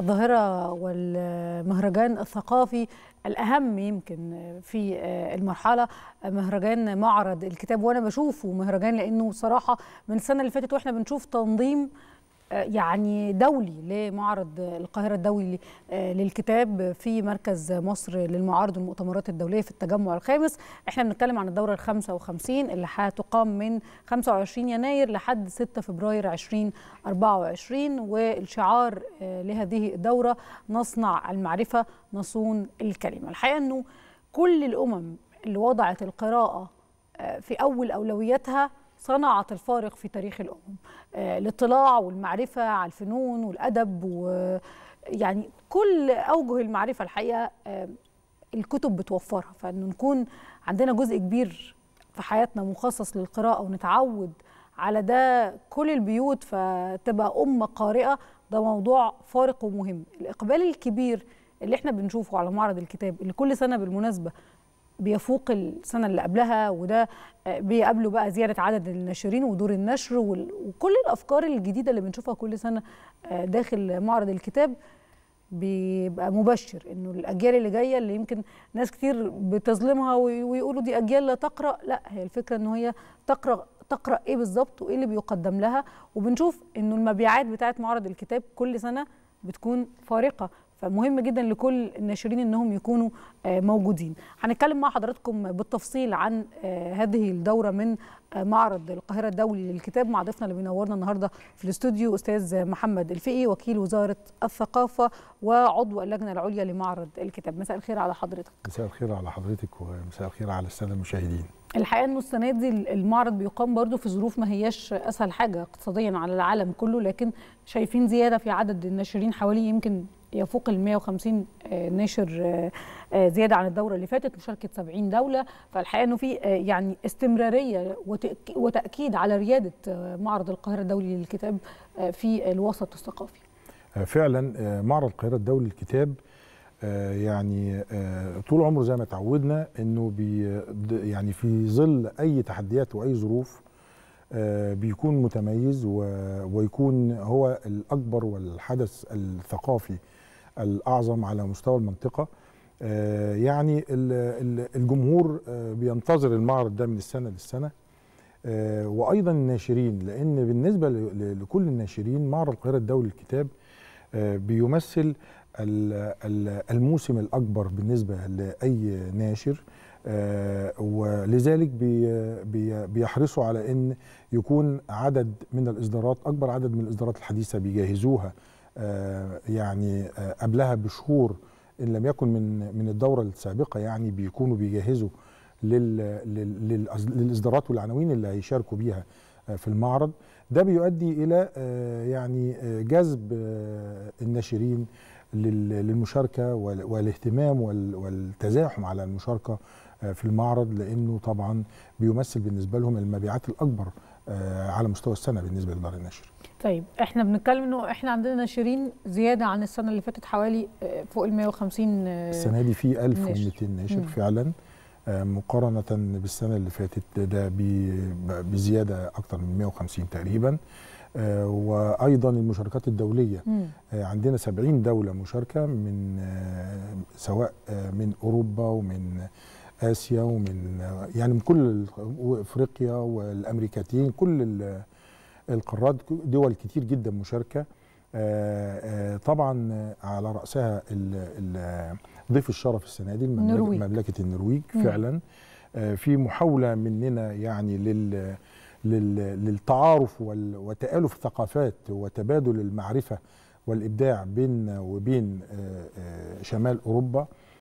الظاهرة والمهرجان الثقافي الأهم يمكن في المرحلة مهرجان معرض الكتاب وأنا بشوفه مهرجان لأنه صراحة من السنة اللي فاتت وإحنا بنشوف تنظيم يعني دولي لمعرض القاهرة الدولي آه، للكتاب في مركز مصر للمعارض والمؤتمرات الدولية في التجمع الخامس احنا بنتكلم عن الدورة ال 55 اللي هتقام من 25 يناير لحد 6 فبراير 2024 والشعار آه، لهذه الدورة نصنع المعرفة نصون الكلمة الحقيقة انه كل الأمم اللي وضعت القراءة آه، في أول أولوياتها صنعت الفارق في تاريخ الأمم آه، الاطلاع والمعرفة على الفنون والأدب ويعني كل أوجه المعرفة الحقيقة آه، الكتب بتوفرها فإنه نكون عندنا جزء كبير في حياتنا مخصص للقراءة ونتعود على ده كل البيوت فتبقى أم قارئة ده موضوع فارق ومهم الإقبال الكبير اللي احنا بنشوفه على معرض الكتاب اللي كل سنة بالمناسبة بيفوق السنه اللي قبلها وده آه، بيقابله بقى زياده عدد الناشرين ودور النشر وكل الافكار الجديده اللي بنشوفها كل سنه آه، داخل معرض الكتاب بيبقى مبشر انه الاجيال اللي جايه اللي يمكن ناس كتير بتظلمها ويقولوا دي اجيال لا تقرا لا هي الفكره ان هي تقرا تقرا ايه بالظبط وايه اللي بيقدم لها وبنشوف انه المبيعات بتاعه معرض الكتاب كل سنه بتكون فارقه فمهم جدا لكل الناشرين انهم يكونوا آه، موجودين هنتكلم مع حضراتكم بالتفصيل عن آه، هذه الدوره من آه، معرض القاهره الدولي للكتاب مع ضيفنا اللي بينورنا النهارده في الاستوديو استاذ محمد الفقي وكيل وزاره الثقافه وعضو اللجنه العليا لمعرض الكتاب مساء الخير على حضرتك مساء الخير على حضرتك ومساء الخير على الساده المشاهدين الحقيقه انه السنه دي المعرض بيقام برضه في ظروف ما هياش اسهل حاجه اقتصاديا على العالم كله لكن شايفين زياده في عدد الناشرين حوالي يمكن يفوق ال 150 آه، نشر آه، آه، زياده عن الدوره اللي فاتت مشاركه 70 دوله فالحقيقه انه في يعني استمراريه وتاكيد على رياده معرض القاهره الدولي للكتاب في الوسط الثقافي. فعلا معرض القاهره الدولي للكتاب يعني طول عمره زي ما تعودنا انه بي يعني في ظل اي تحديات واي ظروف بيكون متميز ويكون هو الاكبر والحدث الثقافي الاعظم على مستوى المنطقه آه، يعني الجمهور آه، بينتظر المعرض ده من السنه للسنه آه، وايضا الناشرين لان بالنسبه لكل الناشرين معرض القاهره الدولي للكتاب بيمثل الموسم الاكبر بالنسبه لاي ناشر ولذلك بيحرصوا على ان يكون عدد من الاصدارات اكبر عدد من الاصدارات الحديثه بيجهزوها آه، يعني آه، قبلها بشهور ان لم يكن من من الدوره السابقه يعني بيكونوا بيجهزوا للاصدارات والعناوين اللي هيشاركوا بيها آه، في المعرض ده بيؤدي الى يعني جذب الناشرين للمشاركه والاهتمام والتزاحم على المشاركه في المعرض لانه طبعا بيمثل بالنسبه لهم المبيعات الاكبر آه، على مستوى السنه بالنسبه لدار النشر طيب احنا بنتكلم انه احنا عندنا ناشرين زياده عن السنه اللي فاتت حوالي آه، فوق ال 150 آه، السنه دي في 1200 ناشر فعلا مقارنه بالسنه اللي فاتت ده بزياده اكثر من 150 تقريبا وايضا المشاركات الدوليه مم. عندنا 70 دوله مشاركه من سواء من اوروبا ومن اسيا ومن يعني من كل افريقيا والامريكتين كل القارات دول كتير جدا مشاركه آه، آه، طبعا على راسها ضيف الشرف السنه دي المملكه مملكه النرويج فعلا آه، في محاوله مننا يعني لل للتعارف وتآلف الثقافات وتبادل المعرفه والابداع بين وبين شمال اوروبا